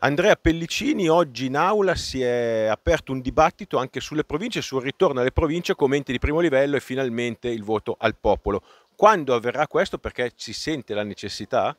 Andrea Pellicini oggi in aula si è aperto un dibattito anche sulle province, sul ritorno alle province come enti di primo livello e finalmente il voto al popolo. Quando avverrà questo? Perché si sente la necessità?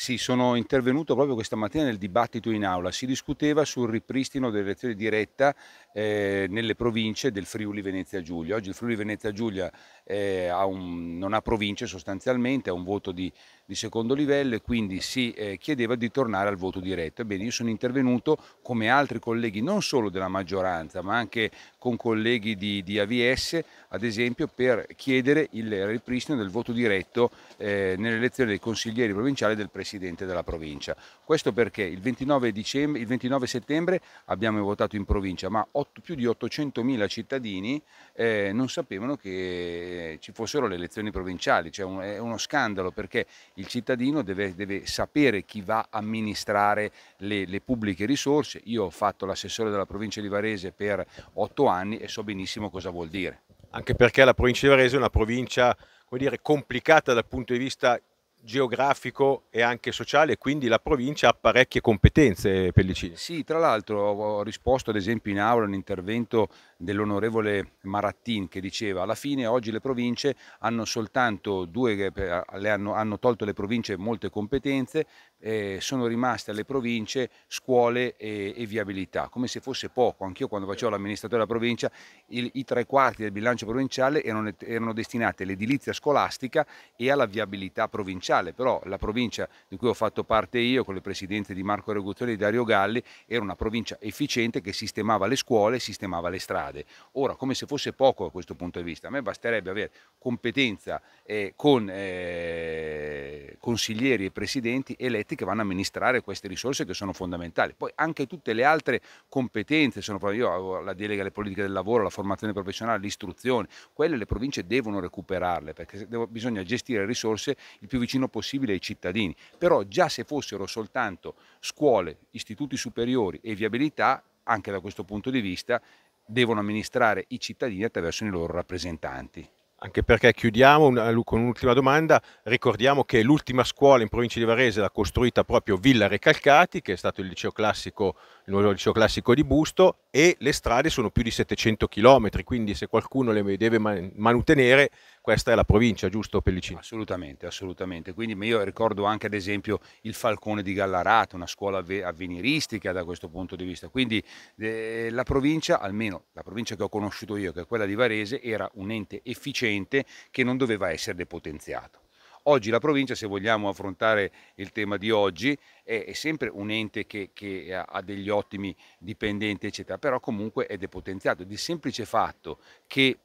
Sì, sono intervenuto proprio questa mattina nel dibattito in aula. Si discuteva sul ripristino dell'elezione diretta eh, nelle province del Friuli Venezia Giulia. Oggi il Friuli Venezia Giulia eh, ha un, non ha province sostanzialmente, ha un voto di, di secondo livello e quindi si eh, chiedeva di tornare al voto diretto. Ebbene, io sono intervenuto come altri colleghi, non solo della maggioranza, ma anche con colleghi di, di AVS, ad esempio, per chiedere il ripristino del voto diretto eh, nell'elezione dei consiglieri provinciali del Presidente presidente della provincia. Questo perché il 29, dicembre, il 29 settembre abbiamo votato in provincia, ma 8, più di 800.000 cittadini eh, non sapevano che ci fossero le elezioni provinciali, cioè un, è uno scandalo perché il cittadino deve, deve sapere chi va a amministrare le, le pubbliche risorse. Io ho fatto l'assessore della provincia di Varese per otto anni e so benissimo cosa vuol dire. Anche perché la provincia di Varese è una provincia come dire, complicata dal punto di vista geografico e anche sociale, quindi la provincia ha parecchie competenze Pellicini. Sì, tra l'altro ho risposto ad esempio in aula a un intervento dell'onorevole Marattin che diceva alla fine oggi le province hanno soltanto due, eh, hanno, hanno tolto le province molte competenze, eh, sono rimaste alle province scuole e, e viabilità, come se fosse poco. Anch'io quando facevo l'amministratore della provincia il, i tre quarti del bilancio provinciale erano, erano destinati all'edilizia scolastica e alla viabilità provinciale provinciale, però la provincia di cui ho fatto parte io, con le presidenze di Marco Regutoli e Dario Galli, era una provincia efficiente che sistemava le scuole, e sistemava le strade. Ora, come se fosse poco da questo punto di vista, a me basterebbe avere competenza eh, con eh, consiglieri e presidenti eletti che vanno a amministrare queste risorse che sono fondamentali. Poi anche tutte le altre competenze, sono proprio io ho la delega alle politiche del lavoro, la formazione professionale, l'istruzione, quelle le province devono recuperarle perché devo, bisogna gestire risorse il più vicino vicino possibile ai cittadini, però già se fossero soltanto scuole, istituti superiori e viabilità, anche da questo punto di vista, devono amministrare i cittadini attraverso i loro rappresentanti. Anche perché chiudiamo un, eh, con un'ultima domanda, ricordiamo che l'ultima scuola in provincia di Varese l'ha costruita proprio Villa Recalcati, che è stato il, liceo classico, il nuovo liceo classico di Busto, e le strade sono più di 700 km, quindi se qualcuno le deve man- mantenere, questa è la provincia, giusto Pellicino? Assolutamente, assolutamente. Quindi io ricordo anche ad esempio il Falcone di Gallarate, una scuola avveniristica da questo punto di vista. Quindi eh, la provincia, almeno la provincia che ho conosciuto io, che è quella di Varese, era un ente efficiente che non doveva essere depotenziato. Oggi la provincia, se vogliamo affrontare il tema di oggi, è, è sempre un ente che, che, ha degli ottimi dipendenti, eccetera, però comunque è depotenziato. Il semplice fatto che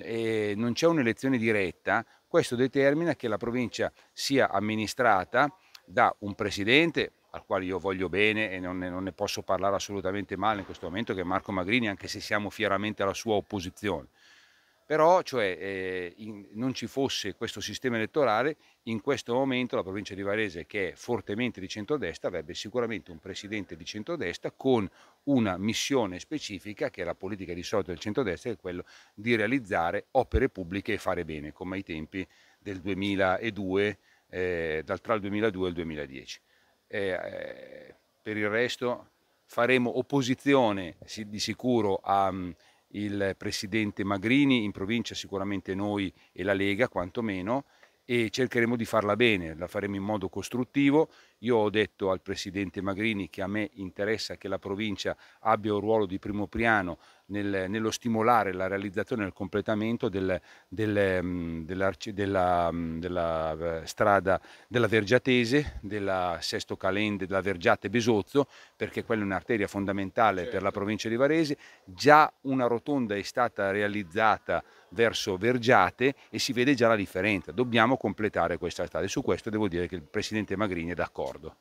e non c'è un'elezione diretta, questo determina che la provincia sia amministrata da un presidente al quale io voglio bene e non ne, non ne posso parlare assolutamente male in questo momento, che è Marco Magrini, anche se siamo fieramente alla sua opposizione però cioè, eh, in, non ci fosse questo sistema elettorale, in questo momento la provincia di Varese, che è fortemente di centrodestra, avrebbe sicuramente un presidente di centrodestra con una missione specifica, che è la politica di solito del centrodestra, che è quello di realizzare opere pubbliche e fare bene, come ai tempi del 2002, eh, tra il 2002 e il 2010. Eh, eh, per il resto faremo opposizione di sicuro a il presidente Magrini, in provincia sicuramente noi e la Lega quantomeno, e cercheremo di farla bene, la faremo in modo costruttivo. Io ho detto al presidente Magrini che a me interessa che la provincia abbia un ruolo di primo piano nel, nello stimolare la realizzazione e il completamento del, del, mm, della, mm, della, eh, strada della Vergiatese, della Sesto Calende, della Vergiate Besozzo, perché quella è un'arteria fondamentale certo. per la certo. provincia di Varese. Già una rotonda è stata realizzata verso Vergiate e si vede già la differenza. Dobbiamo completare questa strada e su questo devo dire che il Presidente Magrini è d'accordo.